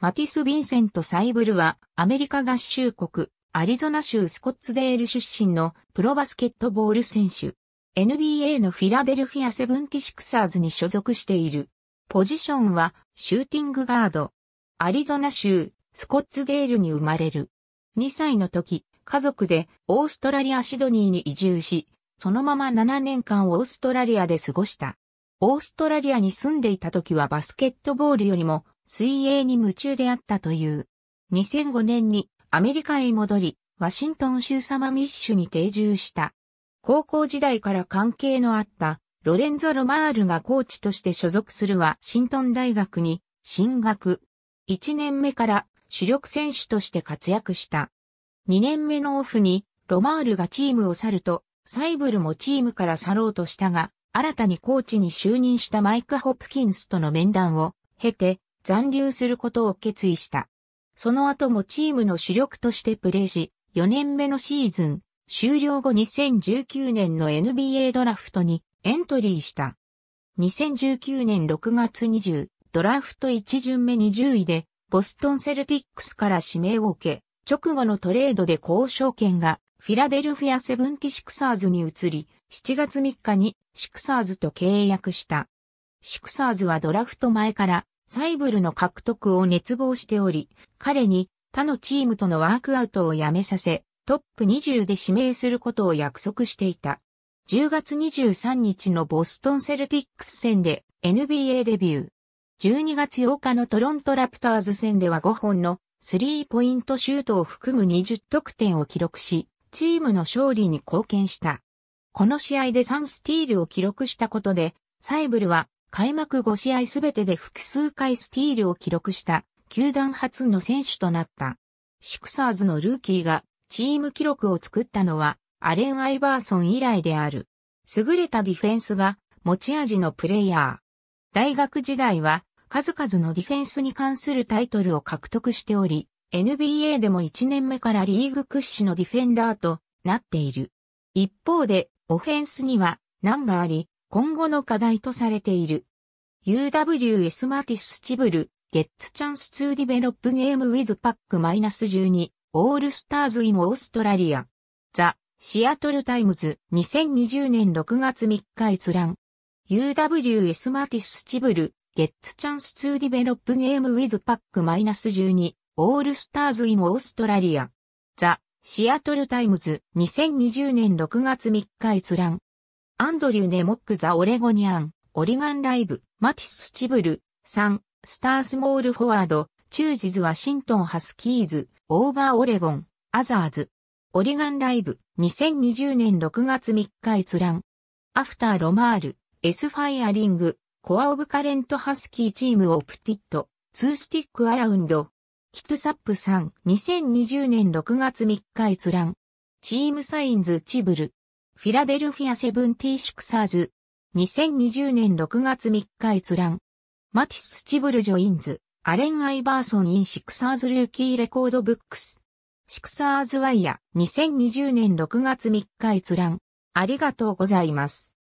マティス・ヴィンセント・サイブルは、アメリカ合衆国、アリゾナ州スコッツデール出身のプロバスケットボール選手。NBA のフィラデルフィア・セブンティシクサーズに所属している。ポジションは、シューティングガード。アリゾナ州、スコッツデールに生まれる。2歳の時、家族でオーストラリア・シドニーに移住し、そのまま7年間オーストラリアで過ごした。オーストラリアに住んでいた時はバスケットボールよりも水泳に夢中であったという。2005年にアメリカへ戻り、ワシントン州サマミッシュに定住した。高校時代から関係のあったロレンゾ・ロマールがコーチとして所属するワシントン大学に進学。1年目から主力選手として活躍した。2年目のオフにロマールがチームを去ると、サイブルもチームから去ろうとしたが、新たにコーチに就任したマイク・ホプキンスとの面談を経て残留することを決意した。その後もチームの主力としてプレーし、4年目のシーズン終了後2019年の NBA ドラフトにエントリーした。2019年6月20、ドラフト1巡目20位で、ボストンセルティックスから指名を受け、直後のトレードで交渉権がフィラデルフィアセブンティシクサーズに移り、7月3日にシクサーズと契約した。シクサーズはドラフト前からサイブルの獲得を熱望しており、彼に他のチームとのワークアウトをやめさせ、トップ20で指名することを約束していた。10月23日のボストンセルティックス戦で NBA デビュー。12月8日のトロントラプターズ戦では5本のスリーポイントシュートを含む20得点を記録し、チームの勝利に貢献した。この試合で3スティールを記録したことで、サイブルは開幕5試合すべてで複数回スティールを記録した球団初の選手となった。シクサーズのルーキーがチーム記録を作ったのはアレン・アイバーソン以来である。優れたディフェンスが持ち味のプレイヤー。大学時代は数々のディフェンスに関するタイトルを獲得しており、NBA でも1年目からリーグ屈指のディフェンダーとなっている。一方でオフェンスには難があり、今後の課題とされている。UWS マティスチブル、ゲッツチャンス2ディベロップゲームウィズパックマイナス12、オールスターズイモ・オーストラリア。ザ、シアトルタイムズ、2020年6月3日閲覧。UWS マティスチブル、ゲッツチャンス2ディベロップゲームウィズパックマイナス12、オールスターズイモ・オーストラリア。ザ、シアトルタイムズ2020年6月3日閲覧。アンドリュー・ネモック・ザ・オレゴニアン、オリガンライブ、マティス・チブル、3、スター・スモール・フォワード、チュージズ・ワシントン・ハスキーズ、オーバー・オレゴン、アザーズ。オリガンライブ、2020年6月3日閲覧。アフター・ロマール、エス・ファイアリング、コア・オブ・カレント・ハスキーチーム・オプティット、ツースティック・アラウンド、キトゥサップさん、2020年6月3日閲覧。チームサインズチブル。フィラデルフィアセブンティーシクサーズ。2020年6月3日閲覧。マティス・チブル・ジョインズ、アレン・アイバーソン・イン・シクサーズ・ルーキー・レコード・ブックス。シクサーズ・ワイヤ、2020年6月3日閲覧。ありがとうございます。